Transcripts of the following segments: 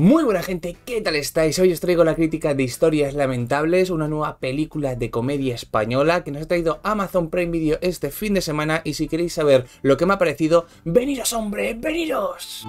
Muy buena gente, ¿qué tal estáis? Hoy os traigo la crítica de Historias Lamentables, una nueva película de comedia española que nos ha traído Amazon Prime Video este fin de semana y si queréis saber lo que me ha parecido, veniros hombre, veniros.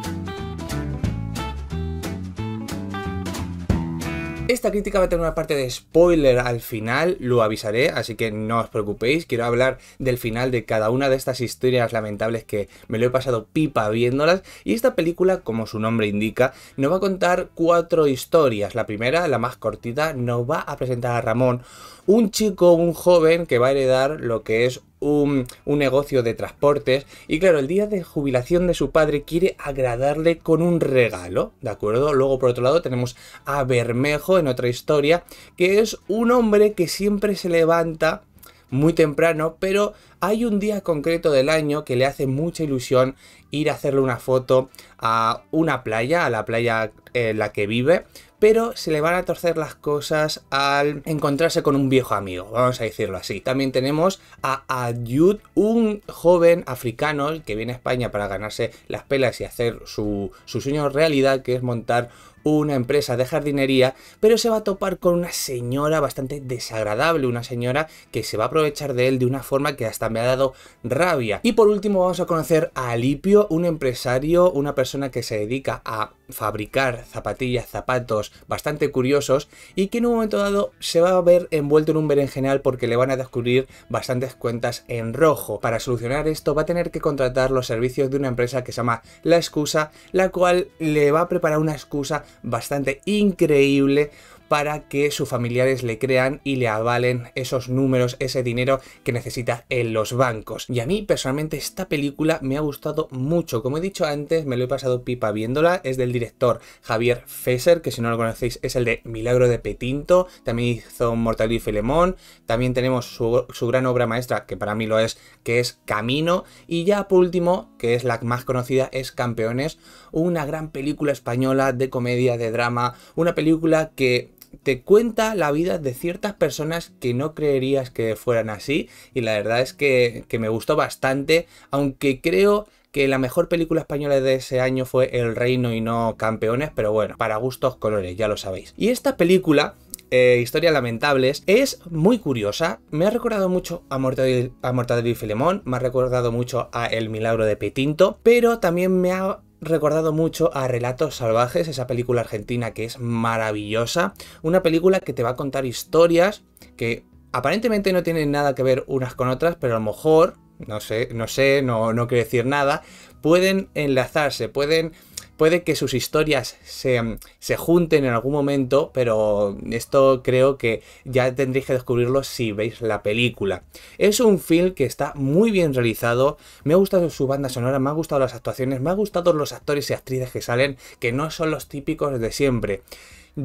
Esta crítica va a tener una parte de spoiler al final, lo avisaré, así que no os preocupéis. Quiero hablar del final de cada una de estas historias lamentables que me lo he pasado pipa viéndolas. Y esta película, como su nombre indica, nos va a contar cuatro historias. La primera, la más cortita, nos va a presentar a Ramón, un chico, un joven que va a heredar lo que es un, negocio de transportes. Y claro, el día de jubilación de su padre quiere agradarle con un regalo, ¿de acuerdo? Luego, por otro lado, tenemos a Bermejo en otra historia, que es un hombre que siempre se levanta muy temprano, pero hay un día concreto del año que le hace mucha ilusión ir a hacerle una foto a una playa, a la playa en la que vive, pero se le van a torcer las cosas al encontrarse con un viejo amigo, vamos a decirlo así. También tenemos a Ayud, un joven africano que viene a España para ganarse las pelas y hacer su, sueño realidad, que es montar una empresa de jardinería, pero se va a topar con una señora bastante desagradable, una señora que se va a aprovechar de él de una forma que hasta me ha dado rabia. Y por último vamos a conocer a Alipio, un empresario, una persona que se dedica a fabricar zapatillas, zapatos bastante curiosos y que en un momento dado se va a ver envuelto en un berenjenal porque le van a descubrir bastantes cuentas en rojo. Para solucionar esto va a tener que contratar los servicios de una empresa que se llama La Excusa, la cual le va a preparar una excusa bastante increíble para que sus familiares le crean y le avalen esos números, ese dinero que necesita en los bancos. Y a mí personalmente esta película me ha gustado mucho. Como he dicho antes, me lo he pasado pipa viéndola. Es del director Javier Fesser, que si no lo conocéis es el de Milagro de Petinto. También hizo Mortal y Filemón. También tenemos su gran obra maestra, que para mí lo es, que es Camino. Y ya por último, que es la más conocida, es Campeones. Una gran película española de comedia, de drama. Una película que te cuenta la vida de ciertas personas que no creerías que fueran así y la verdad es que, me gustó bastante, aunque creo que la mejor película española de ese año fue El Reino y no Campeones, pero bueno, para gustos colores, ya lo sabéis. Y esta película eh, historias lamentables, es muy curiosa. Me ha recordado mucho a Mortadelo, a Mortadelo y Filemón, me ha recordado mucho a El Milagro de Petinto, pero también me ha recordado mucho a Relatos Salvajes, esa película argentina que es maravillosa, una película que te va a contar historias que aparentemente no tienen nada que ver unas con otras, pero a lo mejor, no sé, no sé, no, no quiero decir nada, pueden enlazarse, pueden puede que sus historias mm, se, junten en algún momento, pero esto creo que ya tendréis que descubrirlo si veis la película. Es un film que está muy bien realizado, me ha gustado su banda sonora, me ha gustado las actuaciones, me ha gustado los actores y actrices que salen, que no son los típicos de siempre.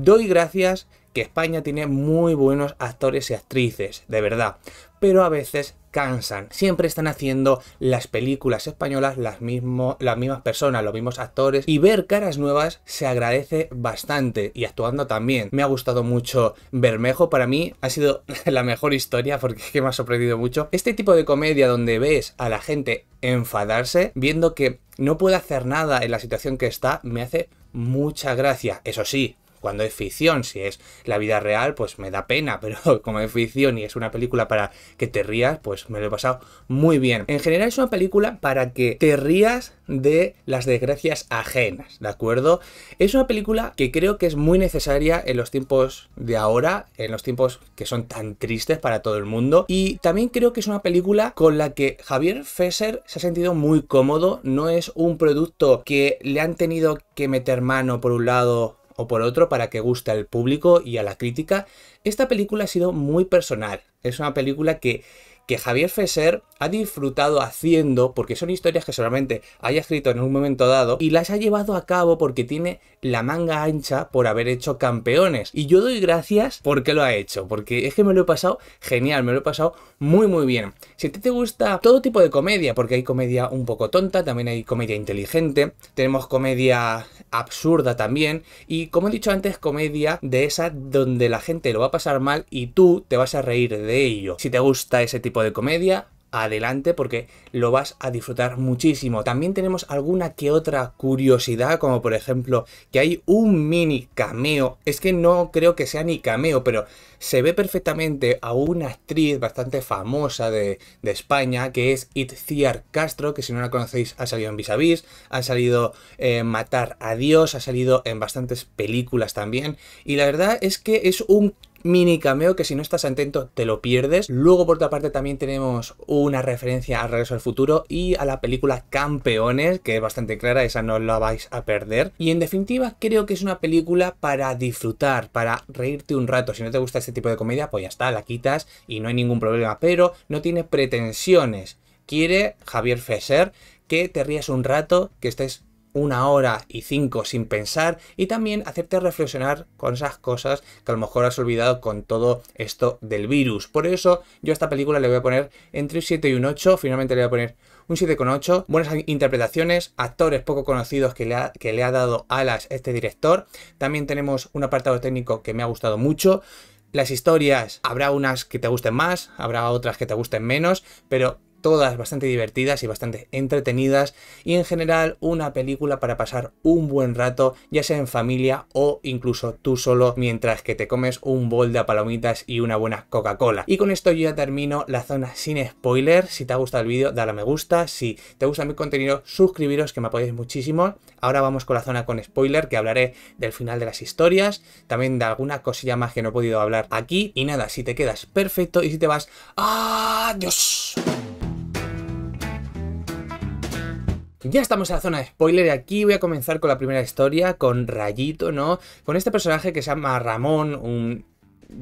Doy gracias que España tiene muy buenos actores y actrices, de verdad, pero a veces cansan. Siempre están haciendo las películas españolas las, las mismas personas, los mismos actores y ver caras nuevas se agradece bastante y actuando también. Me ha gustado mucho Bermejo, para mí ha sido la mejor historia porque es que me ha sorprendido mucho. Este tipo de comedia donde ves a la gente enfadarse viendo que no puede hacer nada en la situación que está me hace mucha gracia. Eso sí, cuando es ficción, si es la vida real, pues me da pena, pero como es ficción y es una película para que te rías, pues me lo he pasado muy bien. En general es una película para que te rías de las desgracias ajenas, ¿de acuerdo? Es una película que creo que es muy necesaria en los tiempos de ahora, en los tiempos que son tan tristes para todo el mundo. Y también creo que es una película con la que Javier Fesser se ha sentido muy cómodo. No es un producto que le han tenido que meter mano por un lado o por otro para que guste al público y a la crítica, esta película ha sido muy personal. Es una película que que Javier Fesser ha disfrutado haciendo, porque son historias que solamente haya escrito en un momento dado, y las ha llevado a cabo porque tiene la manga ancha por haber hecho campeones. Y yo doy gracias porque lo ha hecho, porque es que me lo he pasado genial, me lo he pasado muy muy bien. Si a te gusta todo tipo de comedia, porque hay comedia un poco tonta, también hay comedia inteligente, tenemos comedia absurda también, y como he dicho antes, comedia de esa donde la gente lo va a pasar mal y tú te vas a reír de ello. Si te gusta ese tipo de comedia, adelante porque lo vas a disfrutar muchísimo. También tenemos alguna que otra curiosidad, como por ejemplo que hay un mini cameo. Es que no creo que sea ni cameo, pero se ve perfectamente a una actriz bastante famosa de, España, que es Itziar Castro, que si no la conocéis ha salido en Vis ha salido Matar a Dios, ha salido en bastantes películas también. Y la verdad es que es un mini cameo que si no estás atento te lo pierdes. Luego por otra parte también tenemos una referencia a Regreso al Futuro y a la película Campeones, que es bastante clara, esa no la vais a perder. Y en definitiva creo que es una película para disfrutar, para reírte un rato. Si no te gusta este tipo de comedia, pues ya está, la quitas y no hay ningún problema, pero no tiene pretensiones. Quiere Javier Fesser que te rías un rato, que estés una hora y cinco sin pensar y también hacerte reflexionar con esas cosas que a lo mejor has olvidado con todo esto del virus. Por eso yo a esta película le voy a poner entre un 7 y un 8, finalmente le voy a poner un 7,8, buenas interpretaciones, actores poco conocidos que le, ha, que le ha dado alas este director. También tenemos un apartado técnico que me ha gustado mucho. Las historias, habrá unas que te gusten más, habrá otras que te gusten menos, pero todas bastante divertidas y bastante entretenidas y en general una película para pasar un buen rato, ya sea en familia o incluso tú solo mientras que te comes un bol de palomitas y una buena Coca-Cola. Y con esto yo ya termino la zona sin spoiler. Si te ha gustado el vídeo, dale a me gusta. Si te gusta mi contenido, suscribiros que me apoyáis muchísimo. Ahora vamos con la zona con spoiler, que hablaré del final de las historias, también de alguna cosilla más que no he podido hablar aquí. Y nada, si te quedas perfecto y si te vas... ¡Adiós! Ya estamos en la zona de spoiler y aquí voy a comenzar con la primera historia, con Rayito, ¿no? Con este personaje que se llama Ramón, un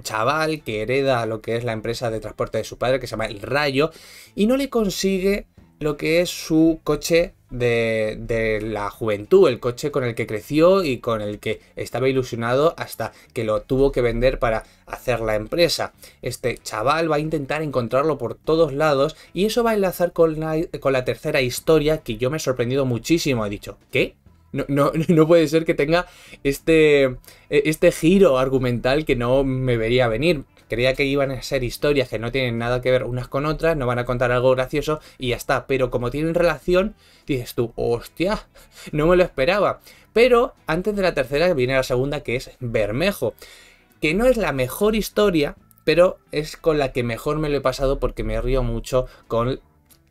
chaval que hereda lo que es la empresa de transporte de su padre, que se llama El Rayo, y no le consigue lo que es su coche de, la juventud, el coche con el que creció y con el que estaba ilusionado hasta que lo tuvo que vender para hacer la empresa. Este chaval va a intentar encontrarlo por todos lados y eso va a enlazar con la, tercera historia que yo me he sorprendido muchísimo. He dicho, ¿qué? No, puede ser que tenga este, este giro argumental que no me vería venir. Creía que iban a ser historias que no tienen nada que ver unas con otras, no van a contar algo gracioso y ya está. Pero como tienen relación, dices tú, hostia, no me lo esperaba. Pero antes de la tercera viene la segunda que es Bermejo, que no es la mejor historia, pero es con la que mejor me lo he pasado porque me río mucho con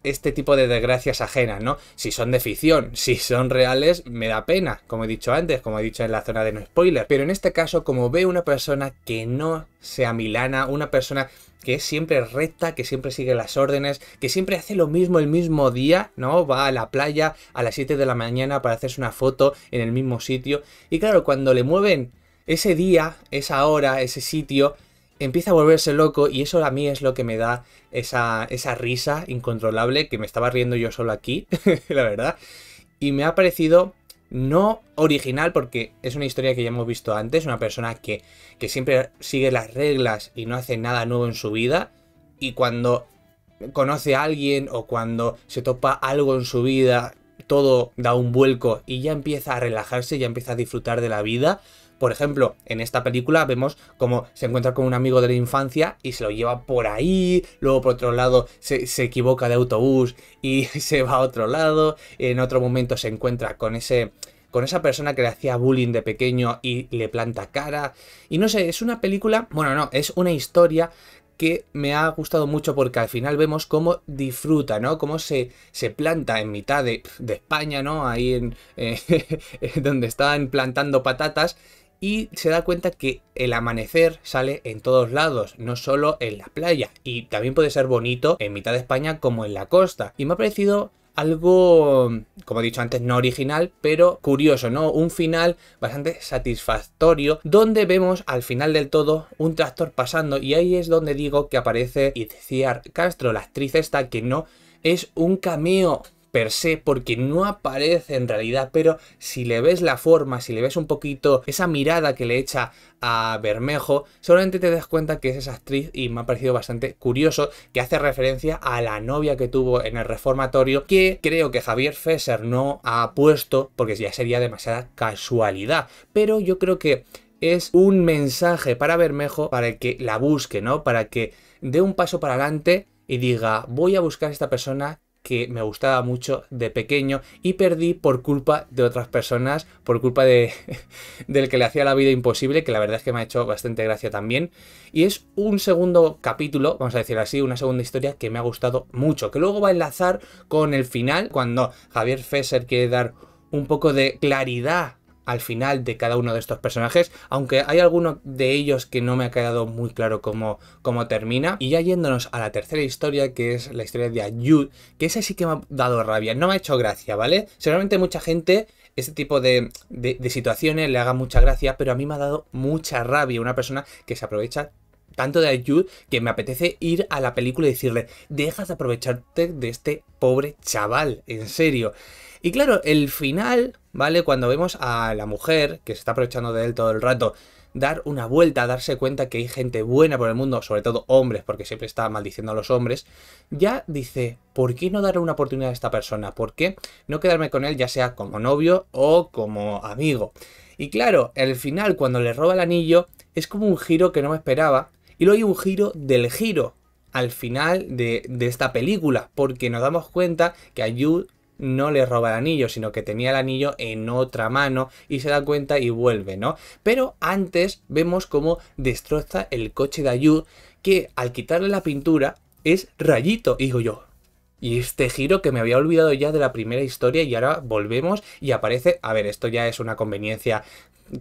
este tipo de desgracias ajenas, ¿no? Si son de ficción, si son reales, me da pena, como he dicho antes, como he dicho en la zona de no spoiler. Pero en este caso, como ve una persona que no sea milana, una persona que es siempre recta, que siempre sigue las órdenes, que siempre hace lo mismo el mismo día, ¿no? Va a la playa a las 7 de la mañana para hacerse una foto en el mismo sitio. Y claro, cuando le mueven ese día, esa hora, ese sitio, empieza a volverse loco y eso a mí es lo que me da esa, esa risa incontrolable que me estaba riendo yo solo aquí, la verdad. Y me ha parecido no original porque es una historia que ya hemos visto antes, una persona que, que siempre sigue las reglas y no hace nada nuevo en su vida y cuando conoce a alguien o cuando se topa algo en su vida, todo da un vuelco y ya empieza a relajarse, ya empieza a disfrutar de la vida por ejemplo, en esta película vemos cómo se encuentra con un amigo de la infancia y se lo lleva por ahí, luego por otro lado se, equivoca de autobús y se va a otro lado, en otro momento se encuentra con ese con esa persona que le hacía bullying de pequeño y le planta cara. Y no sé, es una película, bueno, no, es una historia que me ha gustado mucho porque al final vemos cómo disfruta, ¿no? Cómo se, se planta en mitad de, España, ¿no? Ahí en eh, donde están plantando patatas y se da cuenta que el amanecer sale en todos lados, no solo en la playa, y también puede ser bonito en mitad de España como en la costa. Y me ha parecido algo, como he dicho antes, no original, pero curioso, ¿no? Un final bastante satisfactorio, donde vemos al final del todo un tractor pasando y ahí es donde digo que aparece Itziar Castro, la actriz esta que no es un cameo per se porque no aparece en realidad, pero si le ves la forma, si le ves un poquito esa mirada que le echa a Bermejo, solamente te das cuenta que es esa actriz y me ha parecido bastante curioso que hace referencia a la novia que tuvo en el reformatorio que creo que Javier Fesser no ha puesto porque ya sería demasiada casualidad, pero yo creo que es un mensaje para Bermejo para que la busque, ¿no? Para que dé un paso para adelante y diga, voy a buscar a esta persona que me gustaba mucho de pequeño y perdí por culpa de otras personas, por culpa de del que le hacía la vida imposible, que la verdad es que me ha hecho bastante gracia también. Y es un segundo capítulo, vamos a decir así, una segunda historia que me ha gustado mucho, que luego va a enlazar con el final, cuando Javier Fesser quiere dar un poco de claridad al final de cada uno de estos personajes, aunque hay alguno de ellos que no me ha quedado muy claro cómo, cómo termina. Y ya yéndonos a la tercera historia, que es la historia de Ayud, que esa sí que me ha dado rabia, no me ha hecho gracia, ¿vale? Seguramente mucha gente este tipo de, de, de situaciones le haga mucha gracia, pero a mí me ha dado mucha rabia una persona que se aprovecha tanto de Ayud que me apetece ir a la película y decirle, dejas de aprovecharte de este pobre chaval, en serio. Y claro, el final, ¿vale? Cuando vemos a la mujer, que se está aprovechando de él todo el rato, dar una vuelta, darse cuenta que hay gente buena por el mundo, sobre todo hombres, porque siempre está maldiciendo a los hombres, ya dice, ¿por qué no dar una oportunidad a esta persona? ¿Por qué no quedarme con él ya sea como novio o como amigo? Y claro, el final, cuando le roba el anillo, es como un giro que no me esperaba. Y luego hay un giro del giro al final de, esta película, porque nos damos cuenta que a no le roba el anillo, sino que tenía el anillo en otra mano y se da cuenta y vuelve, ¿no? Pero antes vemos cómo destroza el coche de Ayu, que al quitarle la pintura es rayito, digo yo. Y este giro que me había olvidado ya de la primera historia y ahora volvemos y aparece, a ver, esto ya es una conveniencia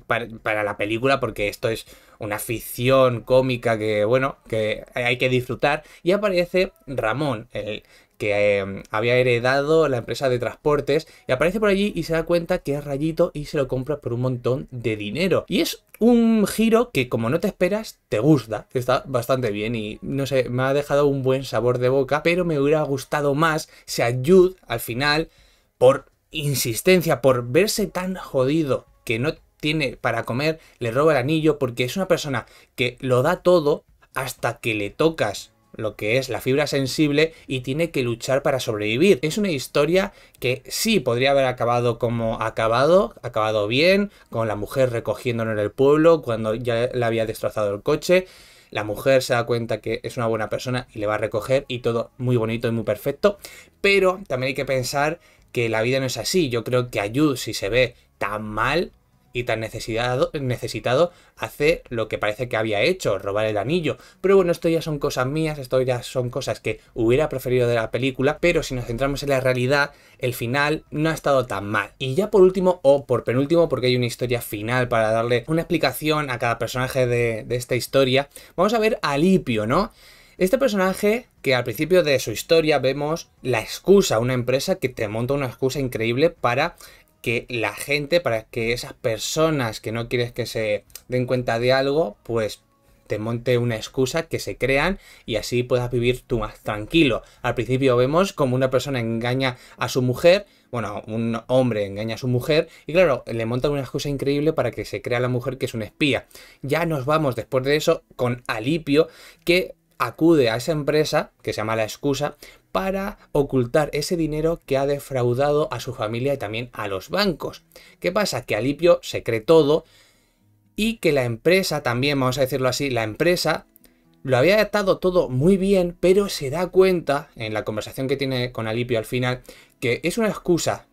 para, para, la película porque esto es una ficción cómica que, bueno, que hay que disfrutar. Y aparece Ramón, el que em, había heredado la empresa de transportes y aparece por allí y se da cuenta que es Rayito y se lo compra por un montón de dinero. Y es un giro que como no te esperas, te gusta. Está bastante bien y no sé, me ha dejado un buen sabor de boca, pero me hubiera gustado más si ayud al final por insistencia, por verse tan jodido que no tiene para comer, le roba el anillo porque es una persona que lo da todo hasta que le tocas lo que es la fibra sensible y tiene que luchar para sobrevivir. Es una historia que sí podría haber acabado como acabado, acabado bien, con la mujer recogiéndolo en el pueblo cuando ya le había destrozado el coche. La mujer se da cuenta que es una buena persona y le va a recoger y todo muy bonito y muy perfecto. Pero también hay que pensar que la vida no es así. Yo creo que Ayud, si se ve tan mal, y tan necesitado, necesitado hace lo que parece que había hecho, robar el anillo. Pero bueno, esto ya son cosas mías, esto ya son cosas que hubiera preferido de la película, pero si nos centramos en la realidad, el final no ha estado tan mal. Y ya por último, o por penúltimo, porque hay una historia final para darle una explicación a cada personaje de, de esta historia, vamos a ver a Lipio, ¿no? Este personaje que al principio de su historia vemos la excusa, una empresa que te monta una excusa increíble para que la gente, para que esas personas que no quieres que se den cuenta de algo, pues te monte una excusa que se crean y así puedas vivir tú más tranquilo. Al principio vemos como una persona engaña a su mujer, bueno, un hombre engaña a su mujer y claro, le monta una excusa increíble para que se crea la mujer que es un espía. Ya nos vamos después de eso con Alipio que acude a esa empresa que se llama La Excusa para ocultar ese dinero que ha defraudado a su familia y también a los bancos. ¿Qué pasa? Que Alipio se cree todo y que la empresa también, vamos a decirlo así, la empresa lo había adaptado todo muy bien, pero se da cuenta en la conversación que tiene con Alipio al final que es una excusa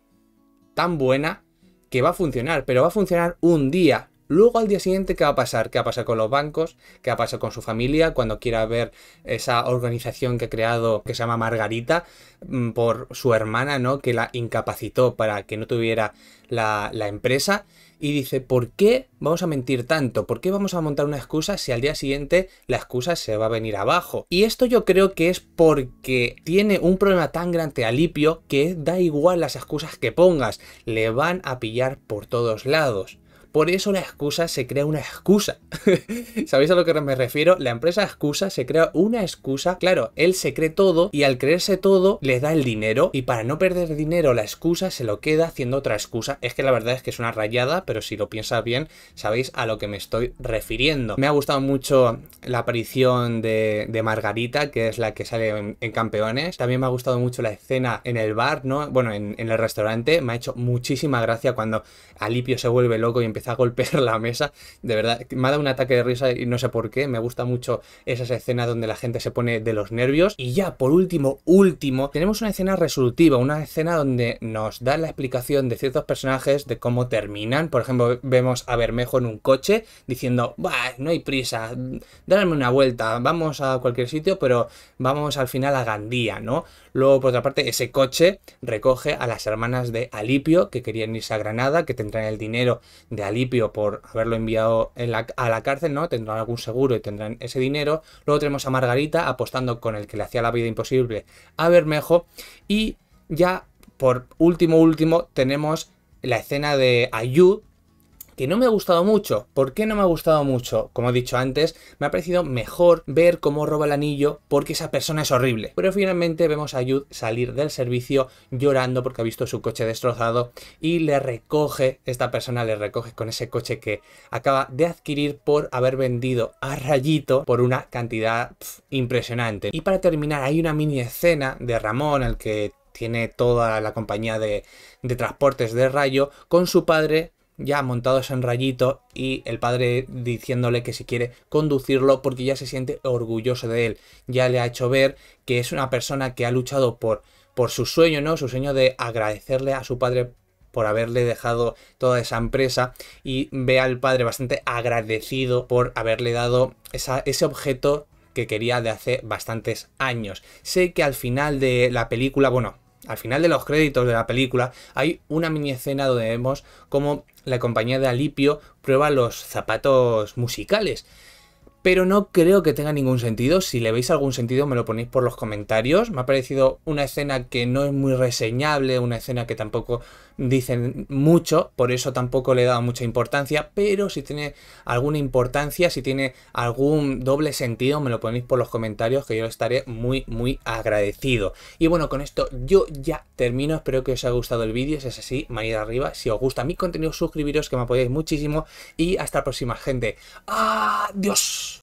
tan buena que va a funcionar, pero va a funcionar un día Luego al día siguiente, ¿qué va a pasar? ¿Qué va a pasar con los bancos? ¿Qué va a pasar con su familia cuando quiera ver esa organización que ha creado que se llama Margarita mm, por su hermana, ¿no? Que la incapacitó para que no tuviera la, empresa. Y dice, ¿por qué vamos a mentir tanto? ¿Por qué vamos a montar una excusa si al día siguiente la excusa se va a venir abajo? Y esto yo creo que es porque tiene un problema tan grande Alipio que da igual las excusas que pongas, le van a pillar por todos lados. Por eso la excusa se crea una excusa. ¿Sabéis a lo que me refiero? La empresa excusa se crea una excusa. Claro, él se cree todo y al creerse todo le da el dinero y para no perder dinero la excusa se lo queda haciendo otra excusa. Es que la verdad es que es una rayada, pero si lo piensas bien, sabéis a lo que me estoy refiriendo. Me ha gustado mucho la aparición de, Margarita, que es la que sale en, Campeones. También me ha gustado mucho la escena en el bar, ¿no? Bueno, en, en el restaurante. Me ha hecho muchísima gracia cuando Alipio se vuelve loco y empieza a golpear la mesa. De verdad, me ha dado un ataque de risa y no sé por qué. Me gusta mucho esas escenas donde la gente se pone de los nervios. Y ya, por último, último, tenemos una escena resolutiva, una escena donde nos da la explicación de ciertos personajes de cómo terminan. Por ejemplo, vemos a Bermejo en un coche diciendo, no hay prisa, darme una vuelta, vamos a cualquier sitio, pero vamos al final a Gandía, ¿no? Luego, por otra parte, ese coche recoge a las hermanas de Alipio que querían irse a Granada, que tendrán el dinero de Lipio por haberlo enviado a la cárcel, ¿no? Tendrán algún seguro y tendrán ese dinero. Luego tenemos a Margarita apostando con el que le hacía la vida imposible a Bermejo. Y ya por último, último, tenemos la escena de Ayud que no me ha gustado mucho. ¿Por qué no me ha gustado mucho? Como he dicho antes, me ha parecido mejor ver cómo roba el anillo porque esa persona es horrible. Pero finalmente vemos a Jude salir del servicio llorando porque ha visto su coche destrozado y le recoge, esta persona le recoge con ese coche que acaba de adquirir por haber vendido a rayito por una cantidad impresionante. Y para terminar hay una mini escena de Ramón, el que tiene toda la compañía de, de transportes de rayo, con su padre ya montado ese rayito y el padre diciéndole que si quiere conducirlo porque ya se siente orgulloso de él. Ya le ha hecho ver que es una persona que ha luchado por, por su sueño, ¿no? Su sueño de agradecerle a su padre por haberle dejado toda esa empresa y ve al padre bastante agradecido por haberle dado ese objeto que quería de hace bastantes años. Sé que al final de la película, bueno, al final de los créditos de la película hay una mini escena donde vemos cómo la compañía de Alipio prueba los zapatos musicales pero no creo que tenga ningún sentido. Si le veis algún sentido, me lo ponéis por los comentarios. Me ha parecido una escena que no es muy reseñable, una escena que tampoco dicen mucho, por eso tampoco le he dado mucha importancia, pero si tiene alguna importancia, si tiene algún doble sentido, me lo ponéis por los comentarios, que yo estaré muy, muy agradecido. Y bueno, con esto yo ya termino, espero que os haya gustado el vídeo, si es así, manita arriba, si os gusta mi contenido, suscribiros, que me apoyáis muchísimo, y hasta la próxima, gente. ¡Adiós!